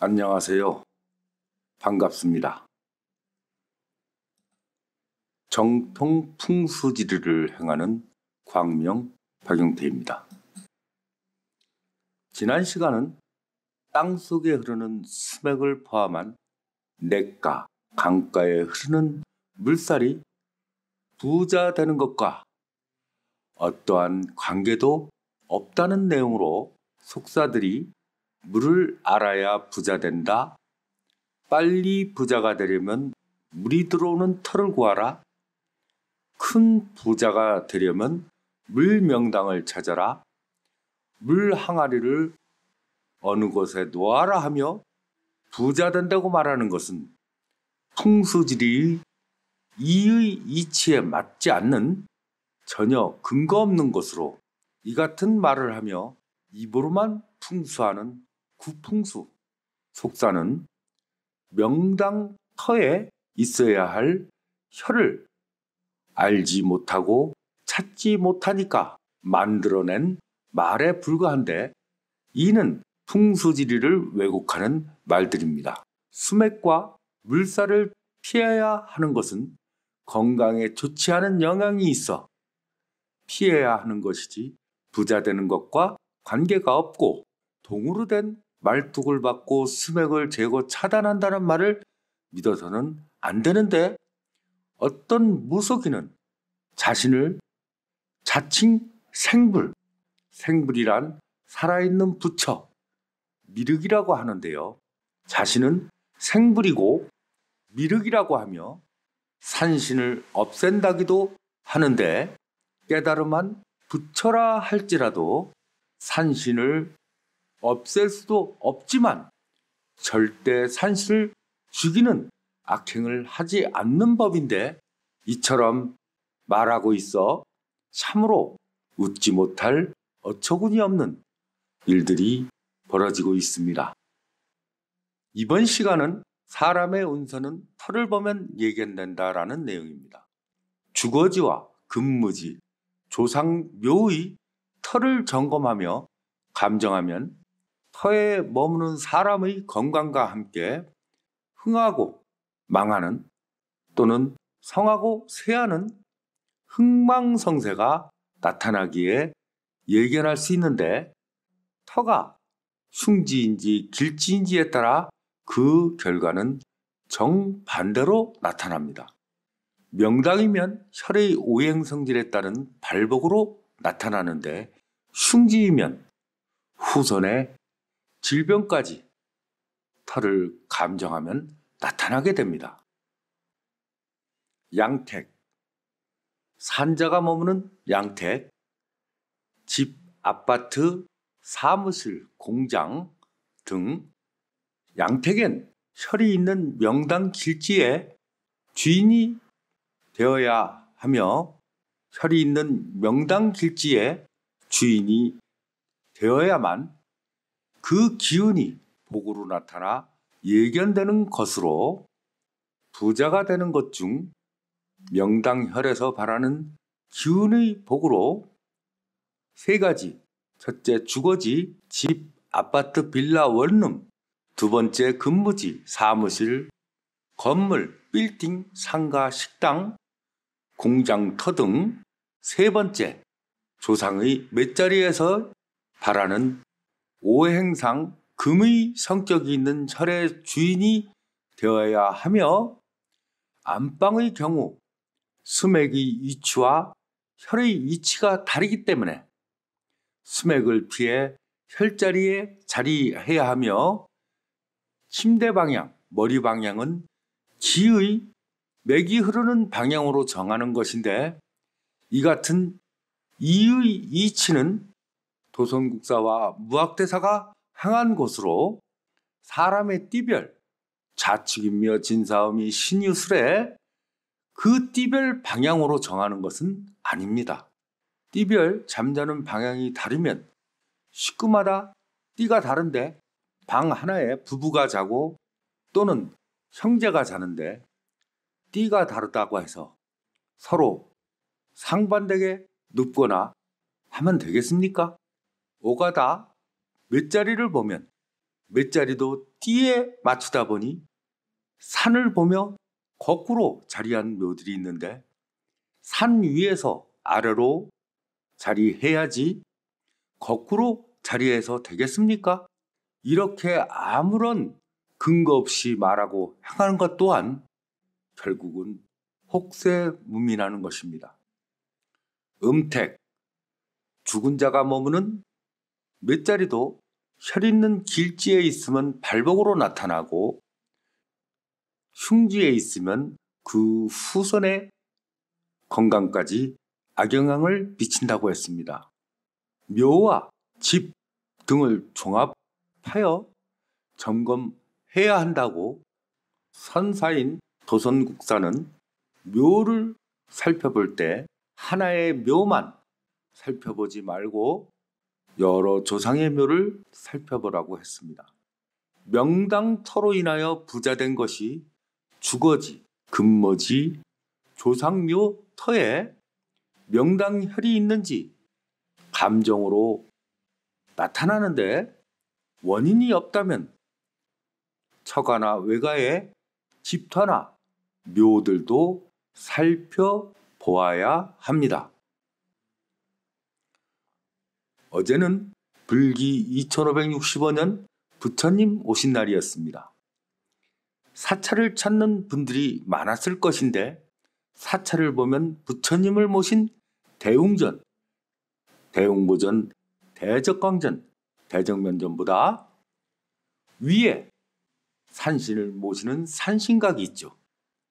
안녕하세요. 반갑습니다. 정통 풍수지리를 행하는 광명 박용태입니다. 지난 시간은 땅 속에 흐르는 수맥을 포함한 냇가, 강가에 흐르는 물살이 부자 되는 것과 어떠한 관계도 없다는 내용으로 속사들이 물을 알아야 부자 된다. 빨리 부자가 되려면 물이 들어오는 터를 구하라. 큰 부자가 되려면 물명당을 찾아라. 물 항아리를 어느 곳에 놓아라 하며 부자 된다고 말하는 것은 풍수질이 이의 이치에 맞지 않는 전혀 근거 없는 것으로 이 같은 말을 하며 입으로만 풍수하는 구풍수 속사는 명당 터에 있어야 할 혀를 알지 못하고 찾지 못하니까 만들어낸 말에 불과한데 이는 풍수지리를 왜곡하는 말들입니다. 수맥과 물살을 피해야 하는 것은 건강에 좋지 않은 영향이 있어 피해야 하는 것이지 부자 되는 것과 관계가 없고 동으로 된 말뚝을 받고 스맥을 제거 차단한다는 말을 믿어서는 안 되는데 어떤 무속인은 자신을 자칭 생불, 생불이란 살아있는 부처, 미륵이라고 하는데요. 자신은 생불이고 미륵이라고 하며 산신을 없앤다기도 하는데 깨달음만 부처라 할지라도 산신을 없앨 수도 없지만 절대 산신을 죽이는 악행을 하지 않는 법인데 이처럼 말하고 있어 참으로 웃지 못할 어처구니 없는 일들이 벌어지고 있습니다. 이번 시간은 사람의 운서는 털을 보면 예견된다라는 내용입니다. 주거지와 근무지, 조상묘의 털을 점검하며 감정하면 혀에 머무는 사람의 건강과 함께 흥하고 망하는 또는 성하고 쇠하는 흥망성쇠가 나타나기에 예견할 수 있는데 터가 흉지인지 길지인지에 따라 그 결과는 정반대로 나타납니다. 명당이면 혈의 오행 성질에 따른 발복으로 나타나는데 흉지이면 후손의 질병까지 탈을 감정하면 나타나게 됩니다. 양택. 산자가 머무는 양택. 집, 아파트, 사무실, 공장 등 양택엔 혈이 있는 명당 길지에 주인이 되어야 하며 혈이 있는 명당 길지에 주인이 되어야만 그 기운이 복으로 나타나 예견되는 것으로 부자가 되는 것 중 명당혈에서 바라는 기운의 복으로 세 가지 첫째 주거지, 집, 아파트, 빌라, 원룸 두 번째 근무지, 사무실, 건물, 빌딩, 상가, 식당, 공장터 등 세 번째 조상의 몇 자리에서 바라는 오행상 금의 성격이 있는 철의 주인이 되어야 하며 안방의 경우 수맥의 위치와 혈의 위치가 다르기 때문에 수맥을 피해 혈자리에 자리해야 하며 침대 방향, 머리 방향은 기의 맥이 흐르는 방향으로 정하는 것인데 이 같은 이의 이치는 도선국사와 무학대사가 행한 것으로 사람의 띠별, 좌측이며 진사음이 신유술에 그 띠별 방향으로 정하는 것은 아닙니다. 띠별 잠자는 방향이 다르면 식구마다 띠가 다른데 방 하나에 부부가 자고 또는 형제가 자는데 띠가 다르다고 해서 서로 상반되게 눕거나 하면 되겠습니까? 오가다 몇자리를 보면 몇자리도 띠에 맞추다 보니 산을 보며 거꾸로 자리한 묘들이 있는데 산 위에서 아래로 자리해야지 거꾸로 자리해서 되겠습니까? 이렇게 아무런 근거 없이 말하고 행하는 것 또한 결국은 혹세무민하는 것입니다. 음택, 죽은 자가 머무는 몇자리도혈 있는 길지에 있으면 발복으로 나타나고 흉지에 있으면 그 후손의 건강까지 악영향을 미친다고 했습니다. 묘와 집 등을 종합하여 점검해야 한다고 선사인 도선국사는 묘를 살펴볼 때 하나의 묘만 살펴보지 말고 여러 조상의 묘를 살펴보라고 했습니다. 명당터로 인하여 부자된 것이 주거지, 금머지, 조상묘 터에 명당혈이 있는지 감정으로 나타나는데 원인이 없다면 처가나 외가의 집터나 묘들도 살펴보아야 합니다. 어제는 불기 2565년 부처님 오신 날이었습니다. 사찰을 찾는 분들이 많았을 것인데 사찰을 보면 부처님을 모신 대웅전, 대웅보전, 대적광전, 대정면전보다 위에 산신을 모시는 산신각이 있죠.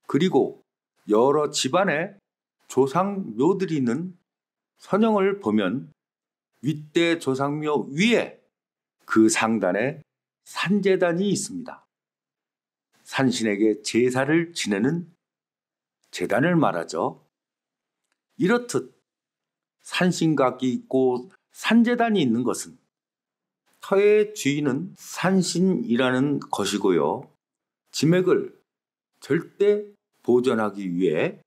그리고 여러 집안에 조상묘들이 있는 선영을 보면 윗대 조상묘 위에 그 상단에 산재단이 있습니다. 산신에게 제사를 지내는 재단을 말하죠. 이렇듯 산신각이 있고 산재단이 있는 것은 터의 주인은 산신이라는 것이고요. 지맥을 절대 보존하기 위해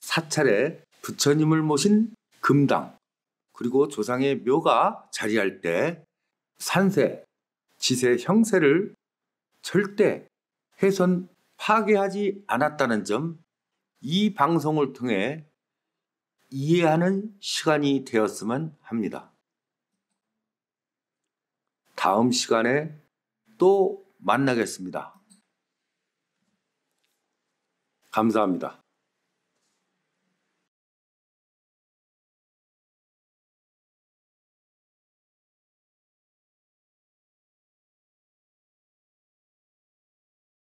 사찰에 부처님을 모신 금당, 그리고 조상의 묘가 자리할 때 산세, 지세 형세를 절대 해선 파괴하지 않았다는 점 이 방송을 통해 이해하는 시간이 되었으면 합니다. 다음 시간에 또 만나겠습니다. 감사합니다.